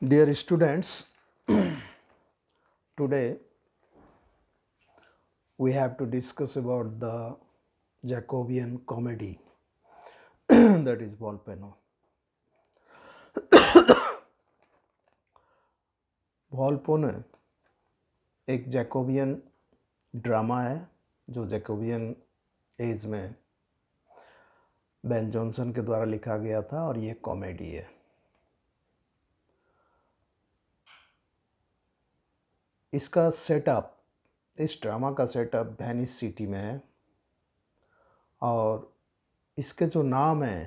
Dear students, today we have to discuss about the Jacobian comedy that is Volpeno. वॉल्पोने एक Jacobian drama है जो Jacobean age में Ben Jonson के द्वारा लिखा गया था और ये कॉमेडी है इसका सेटअप इस ड्रामा का सेटअप वेनिस सिटी में है और इसके जो नाम है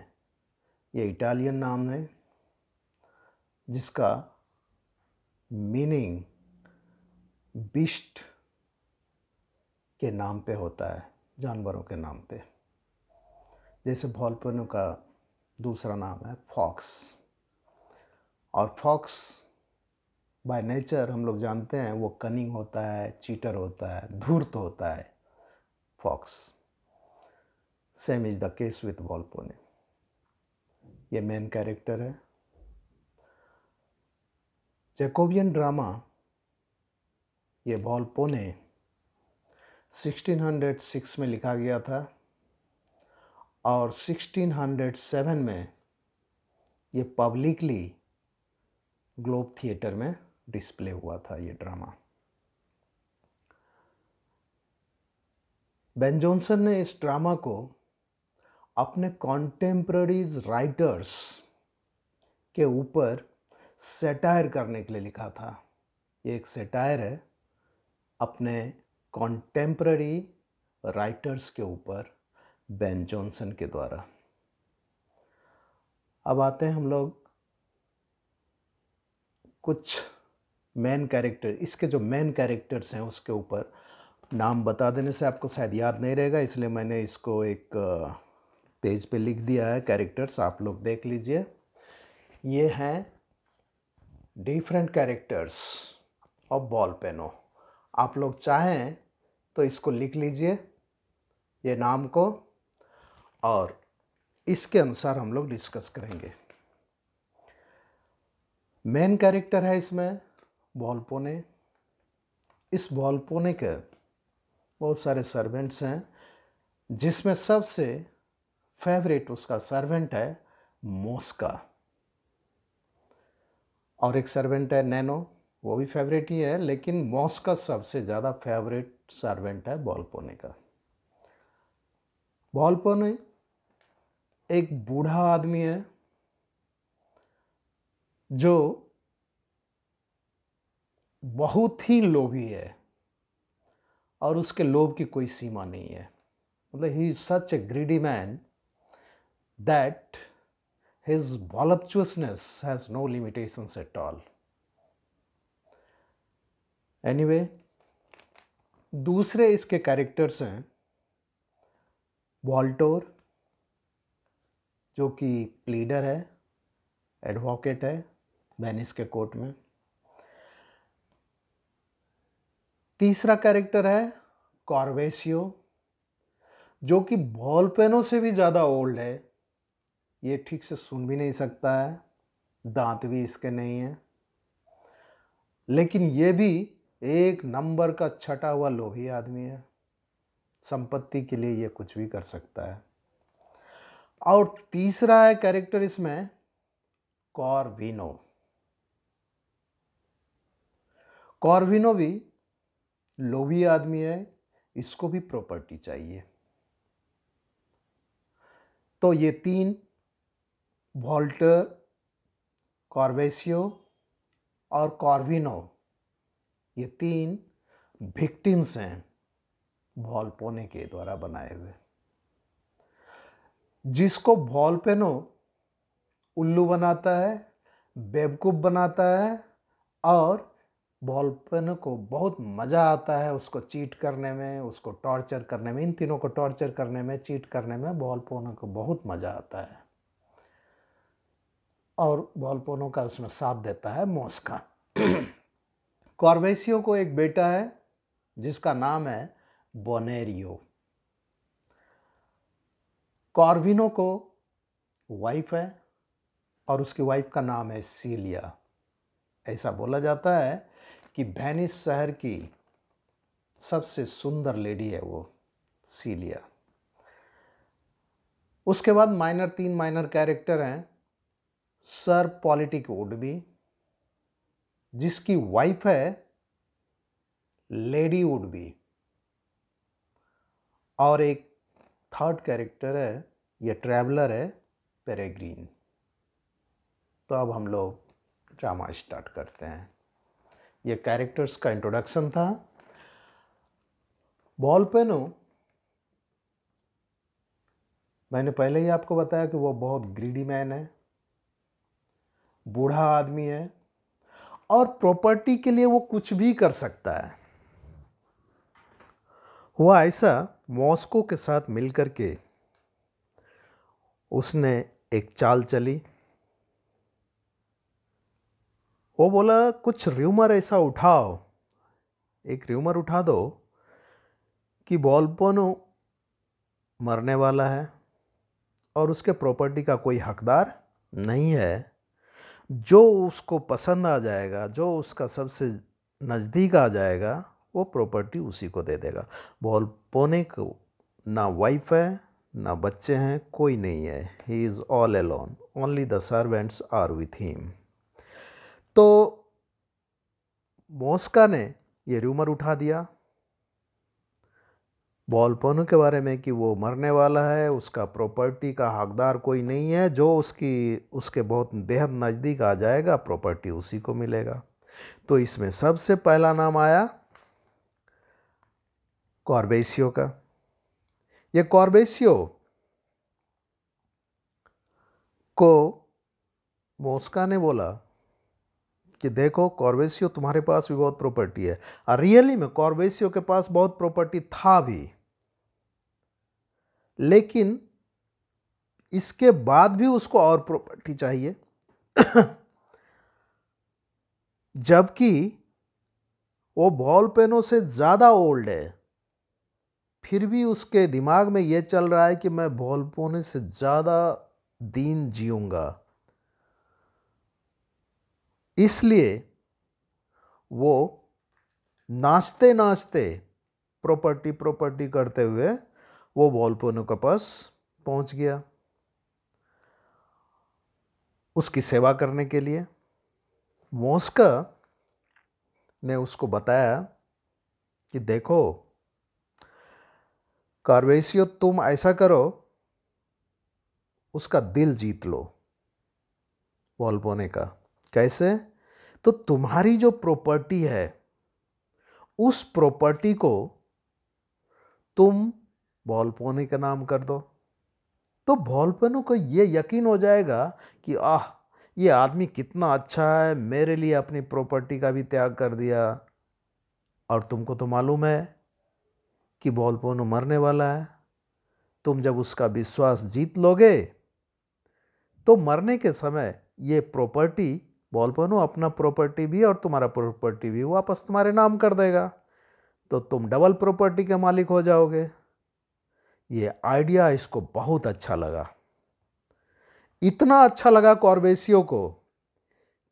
ये इटालियन नाम है जिसका मीनिंग बिस्ट के नाम पे होता है जानवरों के नाम पे जैसे भोलपनों का दूसरा नाम है फॉक्स और फॉक्स बाय नेचर हम लोग जानते हैं वो कनिंग होता है चीटर होता है धूर्त होता है fox same is the case with Volpone ये मेन कैरेक्टर है जैकोबियन ड्रामा ये वॉल्पोने 1606 में लिखा गया था और 1607 में ये पब्लिकली ग्लोब थिएटर में डिस्प्ले हुआ था ये ड्रामा बेन जॉनसन ने इस ड्रामा को अपने कॉन्टेम्प्ररीज राइटर्स के ऊपर सेटायर करने के लिए लिखा था ये एक सेटायर है अपने कॉन्टेम्प्ररी राइटर्स के ऊपर बेन जॉनसन के द्वारा अब आते हैं हम लोग कुछ मेन कैरेक्टर इसके जो मेन कैरेक्टर्स हैं उसके ऊपर नाम बता देने से आपको शायद याद नहीं रहेगा इसलिए मैंने इसको एक पेज पे लिख दिया है कैरेक्टर्स आप लोग देख लीजिए ये हैं different characters of Volpone आप लोग चाहें तो इसको लिख लीजिए ये नाम को और इसके अनुसार हम लोग डिस्कस करेंगे मेन कैरेक्टर है इसमें बॉलपोने इस पोने के बहुत सारे सर्वेंट्स हैं जिसमें सबसे फेवरेट उसका सर्वेंट है मोस्का और एक सर्वेंट है नैनो वो भी फेवरेट ही है लेकिन मोस्का सबसे ज़्यादा फेवरेट सर्वेंट है बॉलपोने का बॉलपोने एक बूढ़ा आदमी है जो बहुत ही लोभी है और उसके लोभ की कोई सीमा नहीं है मतलब ही is such a greedy man that voluptuousness has no limitation at all anyway दूसरे इसके कैरेक्टर्स हैं वॉल्टोर जो कि प्लीडर है एडवोकेट है वेनिस के कोर्ट में तीसरा कैरेक्टर है कॉर्वेसियो जो कि बॉल पेनों से भी ज़्यादा ओल्ड है ये ठीक से सुन भी नहीं सकता है दांत भी इसके नहीं है लेकिन ये भी एक नंबर का छटा हुआ लोभी आदमी है संपत्ति के लिए ये कुछ भी कर सकता है और तीसरा है कैरेक्टर इसमें कॉर्विनो कॉर्विनो भी लोभी आदमी है इसको भी प्रॉपर्टी चाहिए तो ये तीन वॉल्टर कॉर्वेसियो और कॉर्विनो ये तीन विक्टिम्स हैं वॉलपोने के द्वारा बनाए हुए जिसको वॉलपेनो उल्लू बनाता है बेवकूफ़ बनाता है और बॉल पेन को बहुत मज़ा आता है उसको चीट करने में उसको टॉर्चर करने में इन तीनों को टॉर्चर करने में चीट करने में बॉल पोनों को बहुत मज़ा आता है और बॉल पोनों का उसमें साथ देता है मोस्का कॉर्वेसियो को एक बेटा है जिसका नाम है बोनेरियो कॉर्विनो को वाइफ है और उसकी वाइफ का नाम है सीलिया ऐसा बोला जाता है कि वेनिस शहर की सबसे सुंदर लेडी है वो सीलिया उसके बाद माइनर तीन माइनर कैरेक्टर हैं सर पॉलिटिक वुड भी जिसकी वाइफ है लेडी वुड भी और एक थर्ड कैरेक्टर है यह ट्रैवलर है पेरेग्रीन तो अब हम लोग ड्रामा स्टार्ट करते हैं ये कैरेक्टर्स का इंट्रोडक्शन था बॉल पेनो मैंने पहले ही आपको बताया कि वो बहुत ग्रीडी मैन है बूढ़ा आदमी है और प्रॉपर्टी के लिए वो कुछ भी कर सकता है हुआ ऐसा मॉस्को के साथ मिलकर के उसने एक चाल चली वो बोला कुछ र्यूमर ऐसा उठाओ एक र्यूमर उठा दो कि बॉलपोनो मरने वाला है और उसके प्रॉपर्टी का कोई हकदार नहीं है जो उसको पसंद आ जाएगा जो उसका सबसे नज़दीक आ जाएगा वो प्रॉपर्टी उसी को दे देगा बॉल पोने को ना वाइफ है ना बच्चे हैं कोई नहीं है he is all alone only the servants are with him तो मोस्का ने ये रूमर उठा दिया बॉलपोनो के बारे में कि वो मरने वाला है उसका प्रॉपर्टी का हकदार कोई नहीं है जो उसकी उसके बहुत बेहद नज़दीक आ जाएगा प्रॉपर्टी उसी को मिलेगा तो इसमें सबसे पहला नाम आया कॉर्बेसियो का ये कॉर्बेसियो को मोस्का ने बोला कि देखो कॉर्वेसियो तुम्हारे पास भी बहुत प्रॉपर्टी है और रियली में कॉर्वेसियो के पास बहुत प्रॉपर्टी था भी लेकिन इसके बाद भी उसको और प्रॉपर्टी चाहिए जबकि वो बॉल पेनों से ज़्यादा ओल्ड है फिर भी उसके दिमाग में ये चल रहा है कि मैं बॉल पेनों से ज़्यादा दिन जीऊँगा इसलिए वो नाचते नाचते प्रॉपर्टी प्रॉपर्टी करते हुए वो वॉलपोनो के पास पहुंच गया उसकी सेवा करने के लिए मोस्का ने उसको बताया कि देखो कारवेसियो तुम ऐसा करो उसका दिल जीत लो वॉलपोने का कैसे तो तुम्हारी जो प्रॉपर्टी है उस प्रॉपर्टी को तुम बॉल का नाम कर दो तो बॉल को ये यकीन हो जाएगा कि आह ये आदमी कितना अच्छा है मेरे लिए अपनी प्रॉपर्टी का भी त्याग कर दिया और तुमको तो मालूम है कि बॉल पोनो मरने वाला है तुम जब उसका विश्वास जीत लोगे तो मरने के समय ये प्रॉपर्टी बॉलपन वो अपना प्रॉपर्टी भी और तुम्हारा प्रॉपर्टी भी वापस तुम्हारे नाम कर देगा तो तुम डबल प्रॉपर्टी के मालिक हो जाओगे ये आइडिया इसको बहुत अच्छा लगा इतना अच्छा लगा कॉर्बेसियो को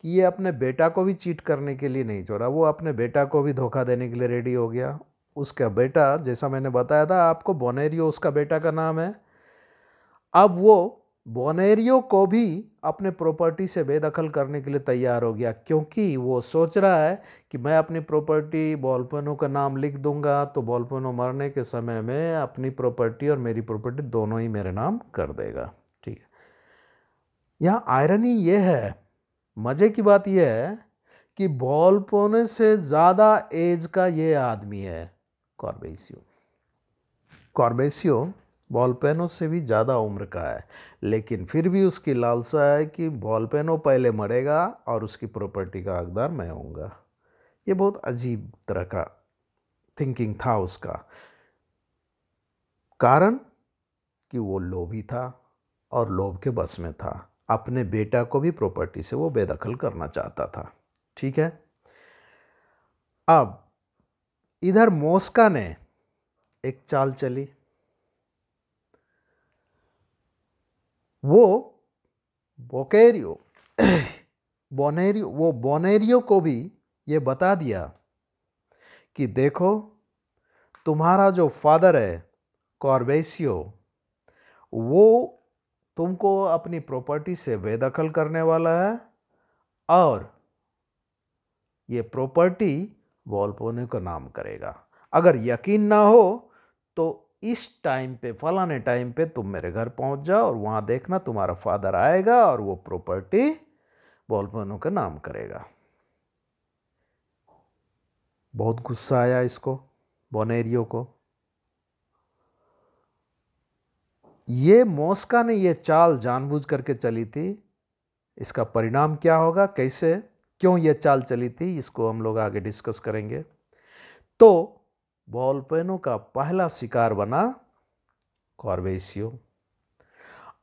कि ये अपने बेटा को भी चीट करने के लिए नहीं छोड़ा वो अपने बेटा को भी धोखा देने के लिए रेडी हो गया उसका बेटा जैसा मैंने बताया था आपको बोनेरियो उसका बेटा का नाम है अब वो बोनेरियो को भी अपने प्रॉपर्टी से बेदखल करने के लिए तैयार हो गया क्योंकि वो सोच रहा है कि मैं अपनी प्रॉपर्टी बॉलपेनों का नाम लिख दूंगा तो बॉलपनो मरने के समय में अपनी प्रॉपर्टी और मेरी प्रॉपर्टी दोनों ही मेरे नाम कर देगा ठीक है यहाँ आयरनी ये है मज़े की बात यह है कि बॉलपोने से ज़्यादा एज का ये आदमी है कॉर्बेसियो कॉर्बेसियो बॉलपेनो से भी ज़्यादा उम्र का है लेकिन फिर भी उसकी लालसा है कि बॉल पेन वो पहले मरेगा और उसकी प्रॉपर्टी का हकदार मैं होऊंगा ये बहुत अजीब तरह का थिंकिंग था उसका कारण कि वो लोभी था और लोभ के बस में था अपने बेटा को भी प्रॉपर्टी से वो बेदखल करना चाहता था ठीक है अब इधर मोस्का ने एक चाल चली वो बोकेरियो बोनेरियो वो बोनेरियो को भी ये बता दिया कि देखो तुम्हारा जो फादर है कॉर्बेसियो वो तुमको अपनी प्रॉपर्टी से बेदखल करने वाला है और ये प्रॉपर्टी वॉलपोने का नाम करेगा अगर यकीन ना हो तो इस टाइम पे फलाने टाइम पे तुम मेरे घर पहुंच जाओ और वहाँ देखना तुम्हारा फादर आएगा और वो प्रॉपर्टी बॉलमैनों का नाम करेगा बहुत गुस्सा आया इसको बोनेरियो को ये मोस्का ने ये चाल जानबूझ करके चली थी इसका परिणाम क्या होगा कैसे क्यों ये चाल चली थी इसको हम लोग आगे डिस्कस करेंगे तो बॉलपेनो का पहला शिकार बना कॉर्वेशियो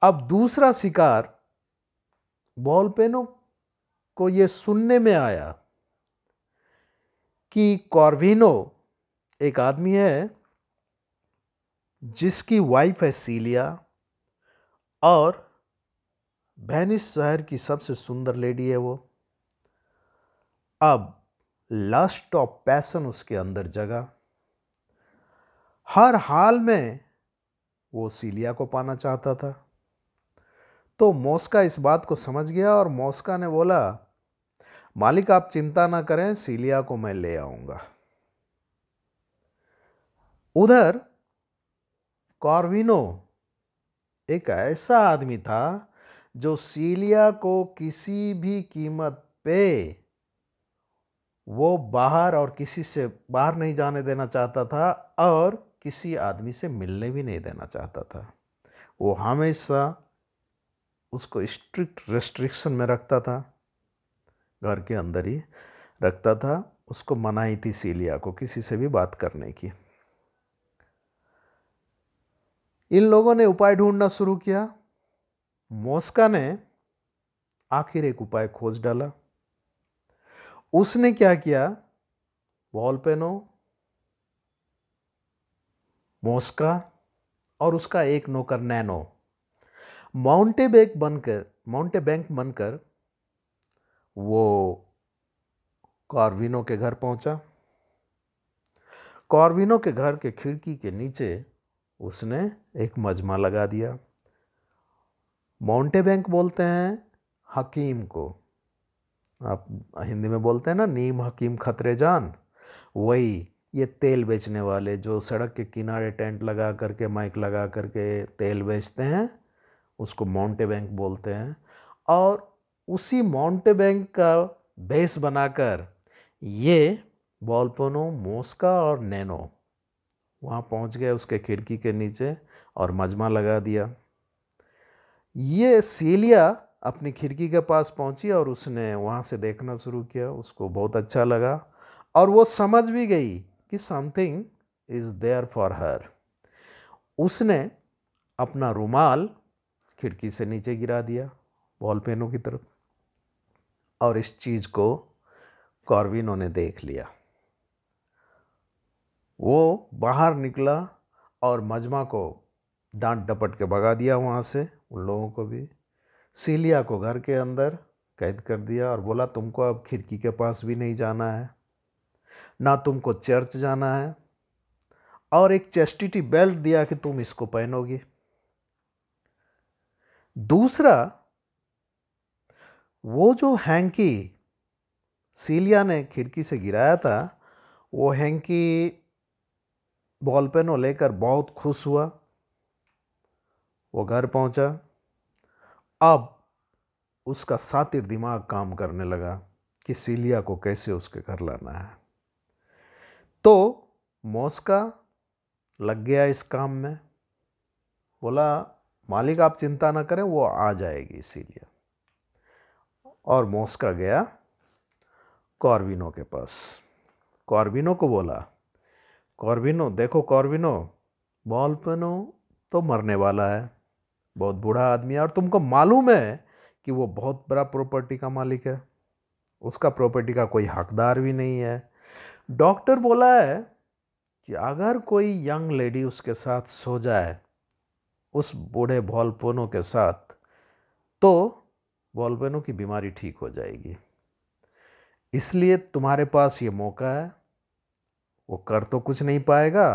अब दूसरा शिकार बॉलपेनो को ये सुनने में आया कि कॉर्विनो एक आदमी है जिसकी वाइफ है सीलिया और वेनिस शहर की सबसे सुंदर लेडी है वो अब लास्ट ऑफ पैसन उसके अंदर जगा हर हाल में वो सीलिया को पाना चाहता था तो मोस्का इस बात को समझ गया और मोस्का ने बोला मालिक आप चिंता ना करें सीलिया को मैं ले आऊंगा उधर कॉर्विनो एक ऐसा आदमी था जो सीलिया को किसी भी कीमत पे वो बाहर और किसी से बाहर नहीं जाने देना चाहता था और किसी आदमी से मिलने भी नहीं देना चाहता था वो हमेशा उसको स्ट्रिक्ट रेस्ट्रिक्शन में रखता था घर के अंदर ही रखता था उसको मनाई थी सीलिया को किसी से भी बात करने की इन लोगों ने उपाय ढूंढना शुरू किया मोस्का ने आखिर एक उपाय खोज डाला उसने क्या किया वॉल पेनों मोस्का और उसका एक नौकर नैनो माउंटेबैक बनकर माउंटेबैंक बनकर वो कॉर्विनो के घर पहुंचा कॉर्विनो के घर के खिड़की के नीचे उसने एक मजमा लगा दिया माउंटेबैंक बोलते हैं हकीम को आप हिंदी में बोलते हैं ना नीम हकीम खतरे जान वही ये तेल बेचने वाले जो सड़क के किनारे टेंट लगा करके माइक लगा करके तेल बेचते हैं उसको माउंटे बैंक बोलते हैं और उसी माउंटे बैंक का बेस बनाकर ये बॉलपोनो मोस्का और नैनो वहाँ पहुँच गए उसके खिड़की के नीचे और मजमा लगा दिया ये सीलिया अपनी खिड़की के पास पहुँची और उसने वहाँ से देखना शुरू किया उसको बहुत अच्छा लगा और वो समझ भी गई कि something is there for her उसने अपना रुमाल खिड़की से नीचे गिरा दिया बॉल पेनों की तरफ और इस चीज़ को कॉर्विनो ने देख लिया वो बाहर निकला और मजमा को डांट डपट के भगा दिया वहाँ से उन लोगों को भी सीलिया को घर के अंदर कैद कर दिया और बोला तुमको अब खिड़की के पास भी नहीं जाना है ना तुमको चर्च जाना है और एक चेस्टिटी बेल्ट दिया कि तुम इसको पहनोगी दूसरा वो जो हैंकी सीलिया ने खिड़की से गिराया था वो हैंकी बॉल पेन वो लेकर बहुत खुश हुआ वो घर पहुंचा अब उसका सातिर दिमाग काम करने लगा कि सीलिया को कैसे उसके घर लाना है तो मोस्का लग गया इस काम में बोला मालिक आप चिंता ना करें वो आ जाएगी इसीलिए और मोस्का गया कॉर्बिनो के पास कॉर्बिनो को बोला कॉर्बिनो देखो कॉर्बिनो बॉलपेनो तो मरने वाला है बहुत बूढ़ा आदमी है और तुमको मालूम है कि वो बहुत बड़ा प्रॉपर्टी का मालिक है उसका प्रॉपर्टी का कोई हकदार भी नहीं है डॉक्टर बोला है कि अगर कोई यंग लेडी उसके साथ सो जाए उस बूढ़े भोलपोनों के साथ तो बॉलपेनो की बीमारी ठीक हो जाएगी इसलिए तुम्हारे पास ये मौका है वो कर तो कुछ नहीं पाएगा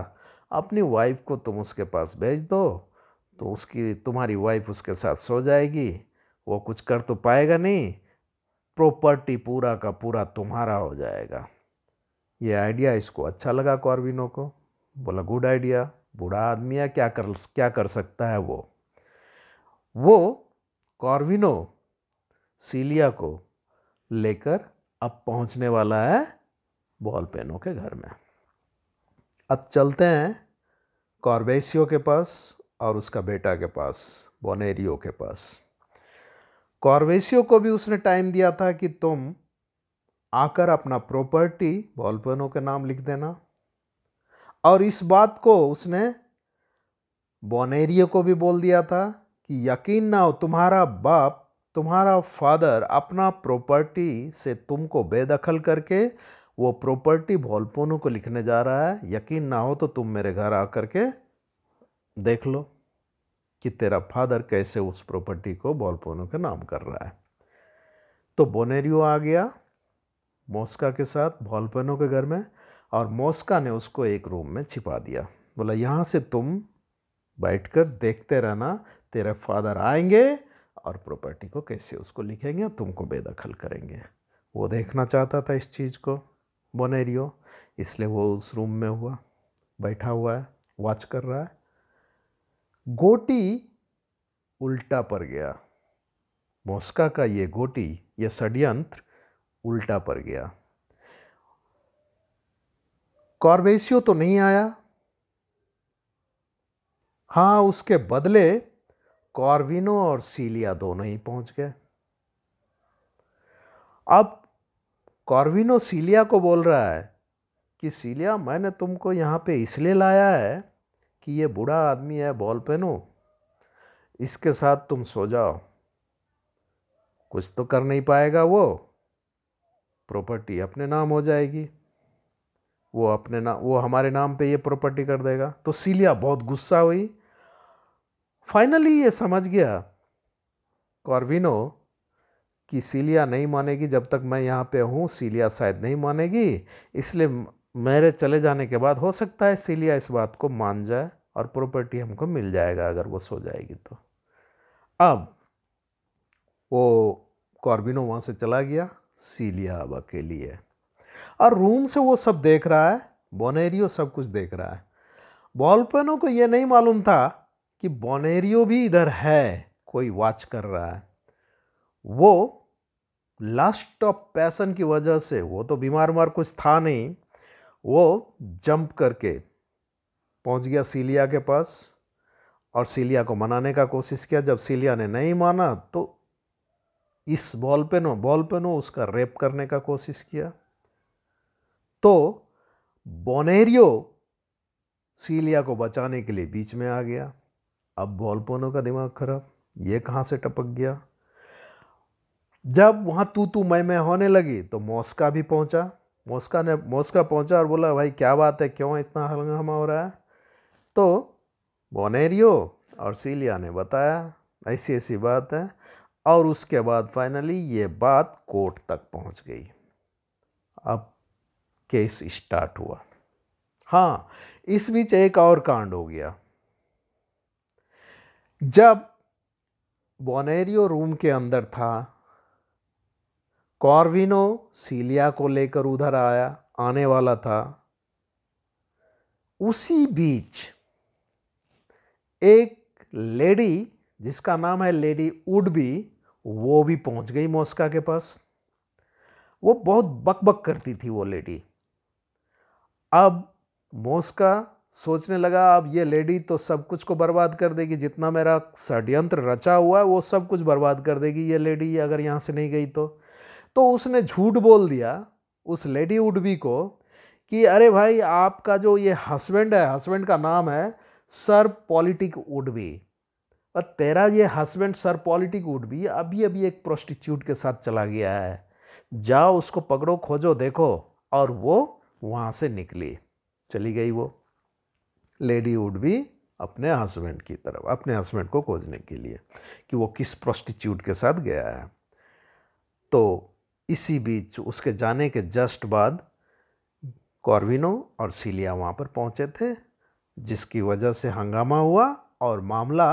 अपनी वाइफ को तुम उसके पास भेज दो तो उसकी तुम्हारी वाइफ उसके साथ सो जाएगी वो कुछ कर तो पाएगा नहीं प्रॉपर्टी पूरा का पूरा तुम्हारा हो जाएगा ये आइडिया इसको अच्छा लगा कॉर्विनो को बोला गुड आइडिया बूढ़ा आदमी है क्या कर क्या कर सकता है वो वो कॉर्विनो सीलिया को लेकर अब पहुंचने वाला है बॉल पेनों के घर में अब चलते हैं कॉर्बेसियो के पास और उसका बेटा के पास बोनेरियो के पास कॉर्बेसियो को भी उसने टाइम दिया था कि तुम आकर अपना प्रॉपर्टी बॉल पेनों के नाम लिख देना और इस बात को उसने बोनेरियो को भी बोल दिया था कि यकीन ना हो तुम्हारा बाप तुम्हारा फादर अपना प्रॉपर्टी से तुमको बेदखल करके वो प्रॉपर्टी भोलपोनों को लिखने जा रहा है यकीन ना हो तो तुम मेरे घर आ कर के देख लो कि तेरा फादर कैसे उस प्रॉपर्टी को भोलपोनों के नाम कर रहा है तो बोनेरियो आ गया मोस्का के साथ भॉलपनों के घर में और मोस्का ने उसको एक रूम में छिपा दिया बोला यहाँ से तुम बैठकर देखते रहना तेरे फादर आएंगे और प्रॉपर्टी को कैसे उसको लिखेंगे तुमको बेदखल करेंगे वो देखना चाहता था इस चीज़ को बोनेरियो इसलिए वो उस रूम में हुआ बैठा हुआ है वॉच कर रहा है गोटी उल्टा पर गया मोस्का का ये गोटी ये षड्यंत्र उल्टा पड़ गया कॉर्वेसियो तो नहीं आया हाँ उसके बदले कॉर्विनो और सीलिया दोनों ही पहुंच गए अब कॉर्विनो सीलिया को बोल रहा है कि सीलिया मैंने तुमको यहाँ पे इसलिए लाया है कि ये बूढ़ा आदमी है बॉल पेनो इसके साथ तुम सो जाओ कुछ तो कर नहीं पाएगा वो प्रॉपर्टी अपने नाम हो जाएगी वो अपने नाम वो हमारे नाम पे ये प्रॉपर्टी कर देगा तो सीलिया बहुत गुस्सा हुई फाइनली ये समझ गया कॉर्विनो कि सीलिया नहीं मानेगी जब तक मैं यहाँ पे हूँ सीलिया शायद नहीं मानेगी इसलिए मेरे चले जाने के बाद हो सकता है सीलिया इस बात को मान जाए और प्रॉपर्टी हमको मिल जाएगा अगर वो सो जाएगी तो अब वो कॉर्बिनो वहाँ से चला गया सीलिया अकेली है और रूम से वो सब देख रहा है बोनेरियो सब कुछ देख रहा है बॉलपेनों को ये नहीं मालूम था कि बोनेरियो भी इधर है कोई वॉच कर रहा है वो लास्ट ऑफ पैसन की वजह से वो तो बीमार उमार कुछ था नहीं वो जंप करके पहुंच गया सीलिया के पास और सीलिया को मनाने का कोशिश किया जब सीलिया ने नहीं माना तो इस बॉल पेन बॉल पेन उसका रेप करने का कोशिश किया तो बोनेरियो सीलिया को बचाने के लिए बीच में आ गया अब बॉलपोनो का दिमाग खराब ये कहाँ से टपक गया जब वहाँ तू तू मैं मैं होने लगी तो मॉस्का भी पहुँचा मॉस्का ने मॉस्का पहुँचा और बोला भाई क्या बात है क्यों इतना हंगामा हो रहा है तो बोनेरियो और सीलिया ने बताया ऐसी ऐसी बात है और उसके बाद फाइनली ये बात कोर्ट तक पहुंच गई अब केस स्टार्ट हुआ हाँ इस बीच एक और कांड हो गया जब बोनेरियो रूम के अंदर था कॉर्विनो सीलिया को लेकर उधर आया आने वाला था उसी बीच एक लेडी जिसका नाम है लेडी उडबी वो भी पहुंच गई मोस्का के पास वो बहुत बकबक बक करती थी वो लेडी अब मोस्का सोचने लगा अब ये लेडी तो सब कुछ को बर्बाद कर देगी जितना मेरा षड्यंत्र रचा हुआ है वो सब कुछ बर्बाद कर देगी ये लेडी अगर यहाँ से नहीं गई तो तो उसने झूठ बोल दिया उस लेडी उडवी को कि अरे भाई आपका जो ये हस्बैंड है हस्बैंड का नाम है सर पॉलिटिक उडवी और तेरा ये हस्बैंड सर पॉलिटिक वुड भी अभी अभी एक प्रोस्टिट्यूट के साथ चला गया है जाओ उसको पकड़ो खोजो देखो और वो वहाँ से निकली चली गई वो लेडी वुड भी अपने हस्बैंड की तरफ अपने हस्बैंड को खोजने के लिए कि वो किस प्रोस्टिट्यूट के साथ गया है तो इसी बीच उसके जाने के जस्ट बाद कॉर्विनो और सीलिया वहाँ पर पहुँचे थे जिसकी वजह से हंगामा हुआ और मामला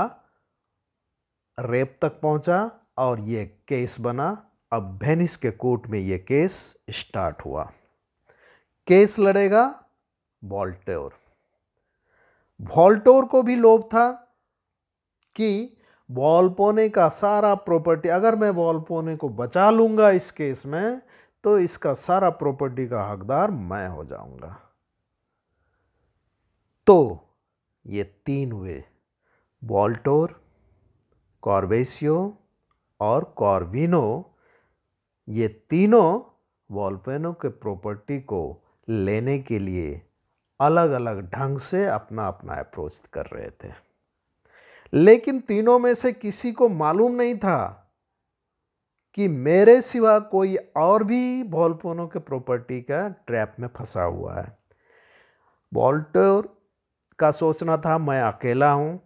रेप तक पहुंचा और ये केस बना अब वेनिस के कोर्ट में ये केस स्टार्ट हुआ केस लड़ेगा वॉल्टोर वॉल्टोर को भी लोभ था कि वॉलपोने का सारा प्रॉपर्टी अगर मैं वॉलपोने को बचा लूँगा इस केस में तो इसका सारा प्रॉपर्टी का हकदार मैं हो जाऊँगा तो ये तीन हुए वॉल्टोर कॉर्बेसियो और कॉर्विनो ये तीनों वॉल्फेनो के प्रॉपर्टी को लेने के लिए अलग अलग ढंग से अपना अपना अप्रोच कर रहे थे लेकिन तीनों में से किसी को मालूम नहीं था कि मेरे सिवा कोई और भी बॉल्पोनो के प्रॉपर्टी का ट्रैप में फंसा हुआ है बॉल्टर का सोचना था मैं अकेला हूँ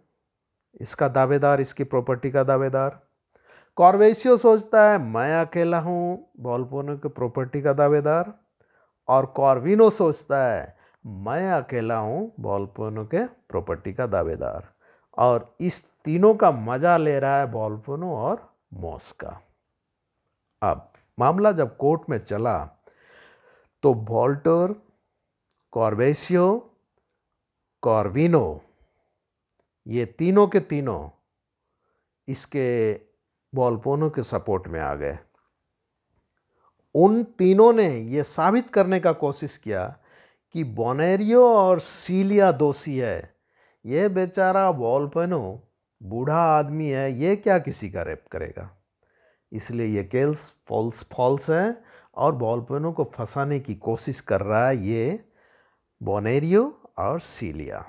इसका दावेदार इसकी प्रॉपर्टी का दावेदार कॉर्वेशियो सोचता है मैं अकेला हूँ बॉलपोनो के प्रॉपर्टी का दावेदार और कॉर्विनो सोचता है मैं अकेला हूँ बॉलपोनो के प्रॉपर्टी का दावेदार और इस तीनों का मज़ा ले रहा है बॉलपोनो और मॉस का अब मामला जब कोर्ट में चला तो बॉल्टोर कॉर्वेशियो कॉर्विनो ये तीनों के तीनों इसके बॉलपोनों के सपोर्ट में आ गए उन तीनों ने यह साबित करने का कोशिश किया कि बोनेरियो और सीलिया दोषी है ये बेचारा बॉलपेनो बूढ़ा आदमी है ये क्या किसी का रेप करेगा इसलिए ये केल्स फॉल्स फॉल्स है और बॉलपेनो को फंसाने की कोशिश कर रहा है ये बोनेरियो और सीलिया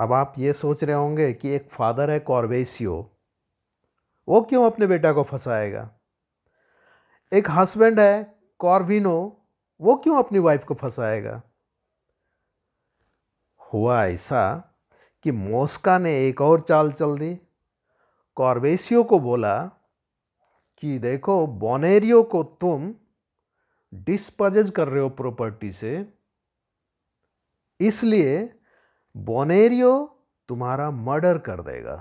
अब आप ये सोच रहे होंगे कि एक फादर है कॉर्बेसियो वो क्यों अपने बेटा को फंसाएगा एक हस्बैंड है कॉर्विनो वो क्यों अपनी वाइफ को फंसाएगा हुआ ऐसा कि मोस्का ने एक और चाल चल दी कॉर्बेसियो को बोला कि देखो बोनेरियो को तुम डिस्पजेज कर रहे हो प्रॉपर्टी से इसलिए बोनेरियो तुम्हारा मर्डर कर देगा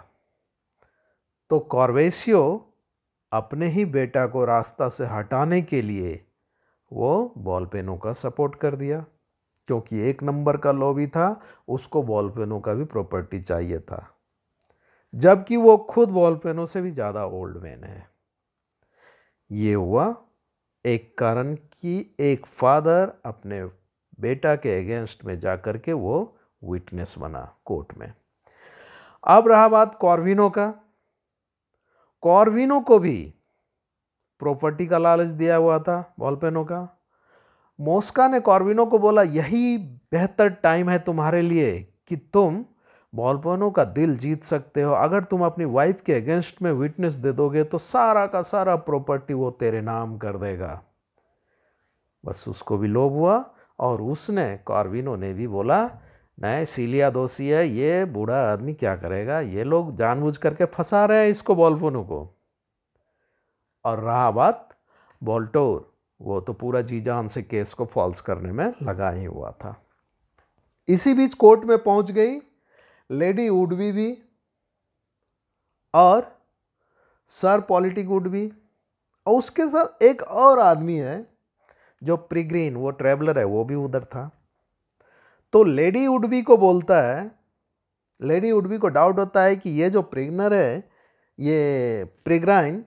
तो कॉर्वेसियो अपने ही बेटा को रास्ता से हटाने के लिए वो बॉलपेनों का सपोर्ट कर दिया क्योंकि एक नंबर का लॉबी था उसको बॉल पेनों का भी प्रॉपर्टी चाहिए था जबकि वो खुद बॉल पेनों से भी ज़्यादा ओल्ड मैन है ये हुआ एक कारण कि एक फादर अपने बेटा के अगेंस्ट में जा कर के वो विटनेस बना कोर्ट में अब रहा बात कॉर्विनो का कॉर्विनो को भी प्रॉपर्टी का लालच दिया हुआ था बॉलपेनो का मोस्का ने कॉर्विनो को बोला यही बेहतर टाइम है तुम्हारे लिए कि तुम बॉलपेनो का दिल जीत सकते हो अगर तुम अपनी वाइफ के अगेंस्ट में विटनेस दे दोगे तो सारा का सारा प्रॉपर्टी वो तेरे नाम कर देगा बस उसको भी लोभ हुआ और उसने कॉर्विनो ने भी बोला नहीं सीलिया दोषी है ये बूढ़ा आदमी क्या करेगा ये लोग जानबूझ करके फंसा रहे हैं इसको बॉलफोनों को और रहा बात बॉल्टोर वो तो पूरा जी जान से केस को फॉल्स करने में लगा ही हुआ था इसी बीच कोर्ट में पहुंच गई लेडी उडवी भी और सर पॉलिटिक उडवी और उसके साथ एक और आदमी है जो प्रिग्रीन वो ट्रेवलर है वो भी उधर था तो लेडी उडवी को बोलता है लेडी उडवी को डाउट होता है कि ये जो प्रेगनर है ये प्रेग्राइन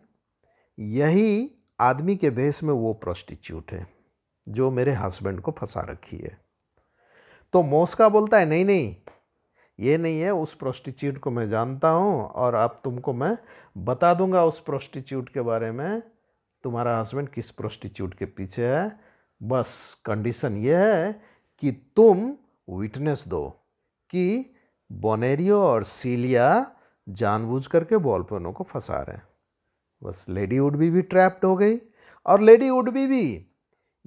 यही आदमी के भेस में वो प्रोस्टिट्यूट है जो मेरे हस्बैंड को फंसा रखी है तो मोस्का बोलता है नहीं नहीं ये नहीं है उस प्रोस्टिट्यूट को मैं जानता हूँ और अब तुमको मैं बता दूंगा उस प्रोस्टिट्यूट के बारे में तुम्हारा हस्बैंड किस प्रोस्टिट्यूट के पीछे है बस कंडीशन ये है कि तुम विटनेस दो कि बोनेरियो और सीलिया जानबूझ करके बॉल को फंसा रहे हैं बस लेडी उडबी भी ट्रैप्ड हो गई और लेडी उडबी भी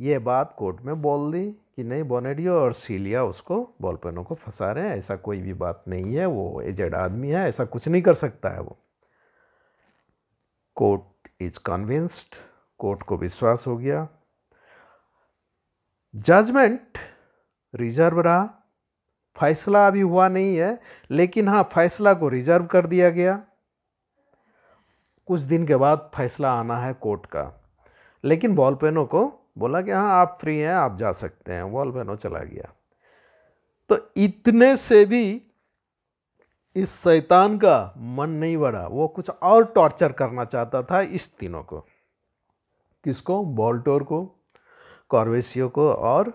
ये बात कोर्ट में बोल दी कि नहीं बोनेडियो और सीलिया उसको बॉलपेनों को फंसा रहे हैं ऐसा कोई भी बात नहीं है वो एजेड आदमी है ऐसा कुछ नहीं कर सकता है वो कोर्ट इज कन्विंस्ड कोर्ट को विश्वास हो गया जजमेंट रिजर्व रहा फैसला अभी हुआ नहीं है लेकिन हाँ फैसला को रिजर्व कर दिया गया कुछ दिन के बाद फैसला आना है कोर्ट का लेकिन बॉल पेनों को बोला कि हाँ आप फ्री हैं आप जा सकते हैं बॉल पेनो चला गया तो इतने से भी इस शैतान का मन नहीं बढ़ा वो कुछ और टॉर्चर करना चाहता था इस तीनों को किसको बॉल्टोर को कॉर्वेसियो को और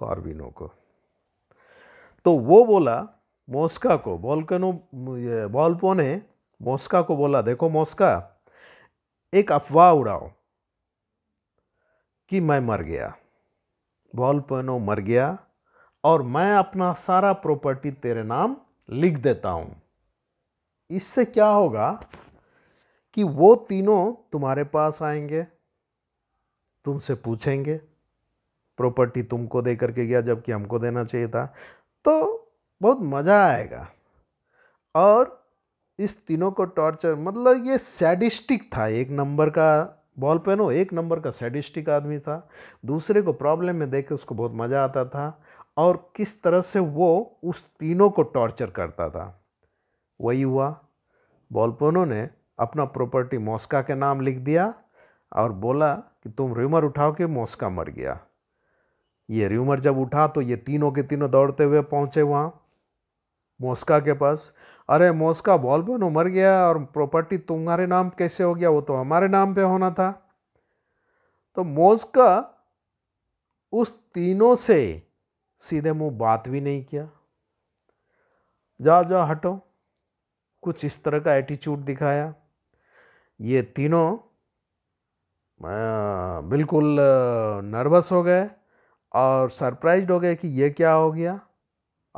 कार्बिनो को तो वो बोला मोस्का को बोलकनो बॉल्पो ने मोस्का को बोला देखो मोस्का एक अफवाह उड़ाओ कि मैं मर गया बॉल्पनो मर गया और मैं अपना सारा प्रॉपर्टी तेरे नाम लिख देता हूँ इससे क्या होगा कि वो तीनों तुम्हारे पास आएंगे तुमसे पूछेंगे प्रॉपर्टी तुमको दे करके गया जबकि हमको देना चाहिए था तो बहुत मज़ा आएगा और इस तीनों को टॉर्चर मतलब ये सैडिस्टिक था एक नंबर का बॉल पेन हो एक नंबर का सैडिस्टिक आदमी था दूसरे को प्रॉब्लम में देख के उसको बहुत मज़ा आता था और किस तरह से वो उस तीनों को टॉर्चर करता था वही हुआ बॉलपोनो ने अपना प्रॉपर्टी मॉस्का के नाम लिख दिया और बोला कि तुम रिमर उठाओ कि मॉस्का मर गया ये र्यूमर जब उठा तो ये तीनों के तीनों दौड़ते हुए पहुंचे वहाँ मोस्का के पास अरे मोस्का बोन तो मर गया और प्रॉपर्टी तुम्हारे नाम कैसे हो गया वो तो हमारे नाम पे होना था तो मोस्का उस तीनों से सीधे मुंह बात भी नहीं किया जा जा हटो कुछ इस तरह का एटीट्यूड दिखाया ये तीनों बिल्कुल नर्वस हो गए और सरप्राइज हो गए कि ये क्या हो गया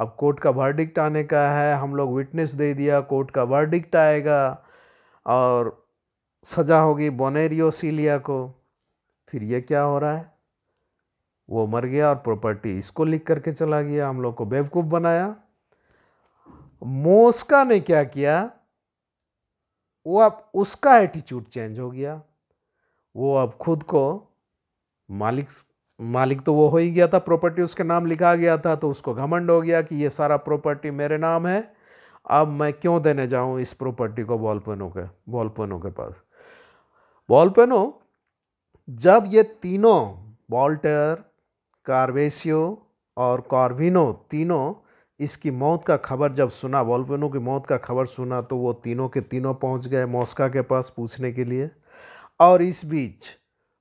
अब कोर्ट का वर्डिक्ट आने का है हम लोग विटनेस दे दिया कोर्ट का वर्डिक्ट आएगा और सज़ा होगी बोनेरियो सीलिया को फिर ये क्या हो रहा है वो मर गया और प्रॉपर्टी इसको लिख करके चला गया हम लोग को बेवकूफ़ बनाया मोस्का ने क्या किया वो अब उसका एटीट्यूड चेंज हो गया वो अब खुद को मालिक मालिक तो वो हो ही गया था प्रॉपर्टी उसके नाम लिखा गया था तो उसको घमंड हो गया कि ये सारा प्रॉपर्टी मेरे नाम है अब मैं क्यों देने जाऊँ इस प्रॉपर्टी को बॉलपेनो के बॉलपेनो के पास बॉलपेनो जब ये तीनों बॉल्टर कार्वेसियो और कॉर्विनो तीनों इसकी मौत का खबर जब सुना वॉल्वेनो की मौत का खबर सुना तो वो तीनों के तीनों पहुंच गए मॉस्का के पास पूछने के लिए और इस बीच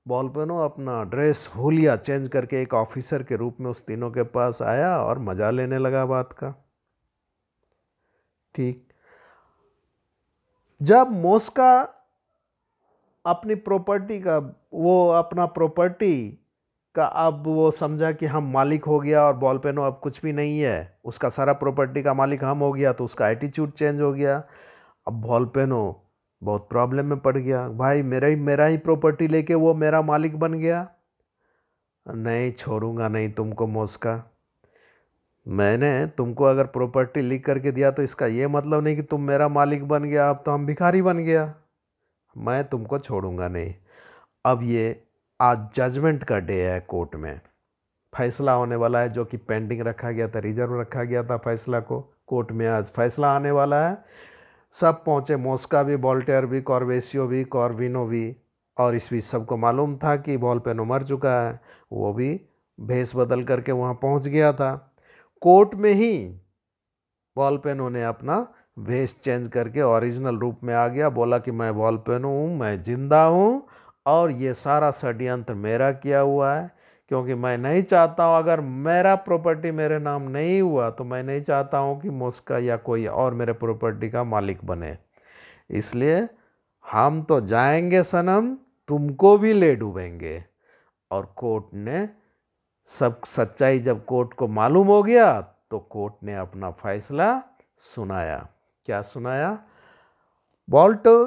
बॉलपेनो अपना ड्रेस होलिया चेंज करके एक ऑफिसर के रूप में उस तीनों के पास आया और मज़ा लेने लगा बात का ठीक जब मोस्का अपनी प्रॉपर्टी का वो अपना प्रॉपर्टी का अब वो समझा कि हम मालिक हो गया और बॉल पेनो अब कुछ भी नहीं है उसका सारा प्रॉपर्टी का मालिक हम हो गया तो उसका एटीट्यूड चेंज हो गया अब बॉल पेनो बहुत प्रॉब्लम में पड़ गया भाई मेरा ही मेरा ही प्रॉपर्टी लेके वो मेरा मालिक बन गया नहीं छोड़ूंगा नहीं तुमको मोस्का मैंने तुमको अगर प्रॉपर्टी लिख करके दिया तो इसका ये मतलब नहीं कि तुम मेरा मालिक बन गया अब तो हम भिखारी बन गया मैं तुमको छोड़ूंगा नहीं अब ये आज जजमेंट का डे है कोर्ट में फैसला होने वाला है जो कि पेंडिंग रखा गया था रिजर्व रखा गया था फैसला को कोर्ट में आज फैसला आने वाला है सब पहुँचे मोस्का भी बॉल्टेयर भी कॉर्वेसियो भी कॉर्विनो भी और इस बीच सबको मालूम था कि बॉल पेनो मर चुका है वो भी भेस बदल करके वहाँ पहुँच गया था कोर्ट में ही बॉल पेन ने अपना भेस चेंज करके ओरिजिनल रूप में आ गया बोला कि मैं बॉल पेनो हूँ मैं ज़िंदा हूँ और ये सारा षड्यंत्र मेरा किया हुआ है क्योंकि मैं नहीं चाहता हूँ अगर मेरा प्रॉपर्टी मेरे नाम नहीं हुआ तो मैं नहीं चाहता हूँ कि मुस्का या कोई और मेरे प्रॉपर्टी का मालिक बने इसलिए हम तो जाएंगे सनम तुमको भी ले डूबेंगे और कोर्ट ने सब सच्चाई जब कोर्ट को मालूम हो गया तो कोर्ट ने अपना फैसला सुनाया क्या सुनाया बॉल्टर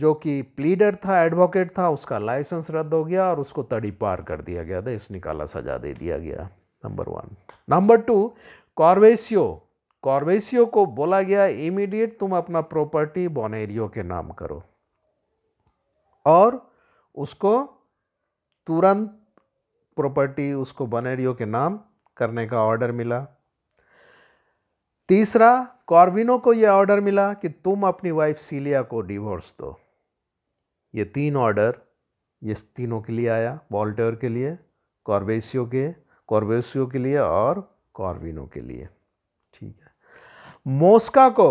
जो कि प्लीडर था एडवोकेट था उसका लाइसेंस रद्द हो गया और उसको तड़ी पार कर दिया गया देश निकाला सजा दे दिया गया number one number two Corbaccio Corbaccio को बोला गया इमीडिएट तुम अपना प्रॉपर्टी बोनेरियो के नाम करो और उसको तुरंत प्रॉपर्टी उसको बोनेरियो के नाम करने का ऑर्डर मिला तीसरा कॉर्बिनो को यह ऑर्डर मिला कि तुम अपनी वाइफ सीलिया को डिवोर्स दो ये तीन ऑर्डर ये तीनों के लिए आया वॉल्टर के लिए कॉर्बेसियो के कॉर्बेसियो के लिए और कॉर्बिनो के लिए ठीक है मोस्का को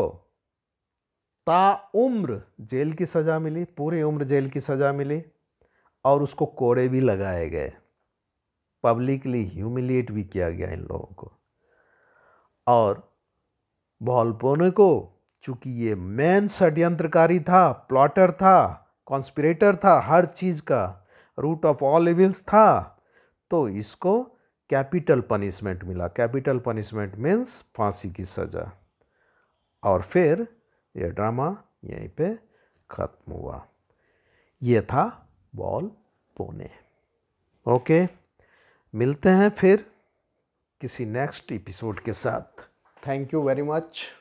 उम्र जेल की सज़ा मिली पूरी उम्र जेल की सज़ा मिली और उसको कोड़े भी लगाए गए पब्लिकली ह्यूमिलिएट भी किया गया इन लोगों को और बहलपोने को चूँकि ये मेन षड्यंत्रकारी था प्लॉटर था कॉन्स्पिरेटर था हर चीज़ का रूट ऑफ ऑल इविल्स था तो इसको कैपिटल पनिशमेंट मिला कैपिटल पनिशमेंट मीन्स फांसी की सज़ा और फिर यह ड्रामा यहीं पे ख़त्म हुआ ये था बॉल पोने ओके मिलते हैं फिर किसी नेक्स्ट एपिसोड के साथ thank you very much